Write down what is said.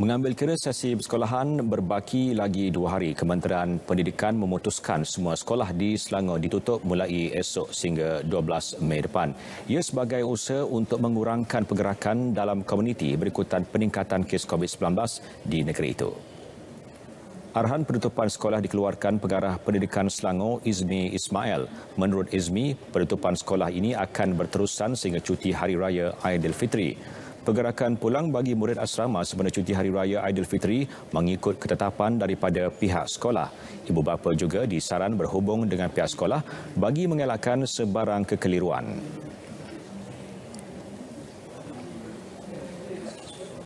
Mengambil kira sesi persekolahan berbaki lagi dua hari, Kementerian Pendidikan memutuskan semua sekolah di Selangor ditutup mulai esok sehingga 12 Mei depan. Ia sebagai usaha untuk mengurangkan pergerakan dalam komuniti berikutan peningkatan kes COVID-19 di negeri itu. Arahan penutupan sekolah dikeluarkan pengarah pendidikan Selangor Izmi Ismail. Menurut Izmi, penutupan sekolah ini akan berterusan sehingga cuti Hari Raya Aidilfitri pergerakan pulang bagi murid asrama sebenar cuti Hari Raya Aidilfitri mengikut ketetapan daripada pihak sekolah. Ibu bapa juga disaran berhubung dengan pihak sekolah bagi mengelakkan sebarang kekeliruan.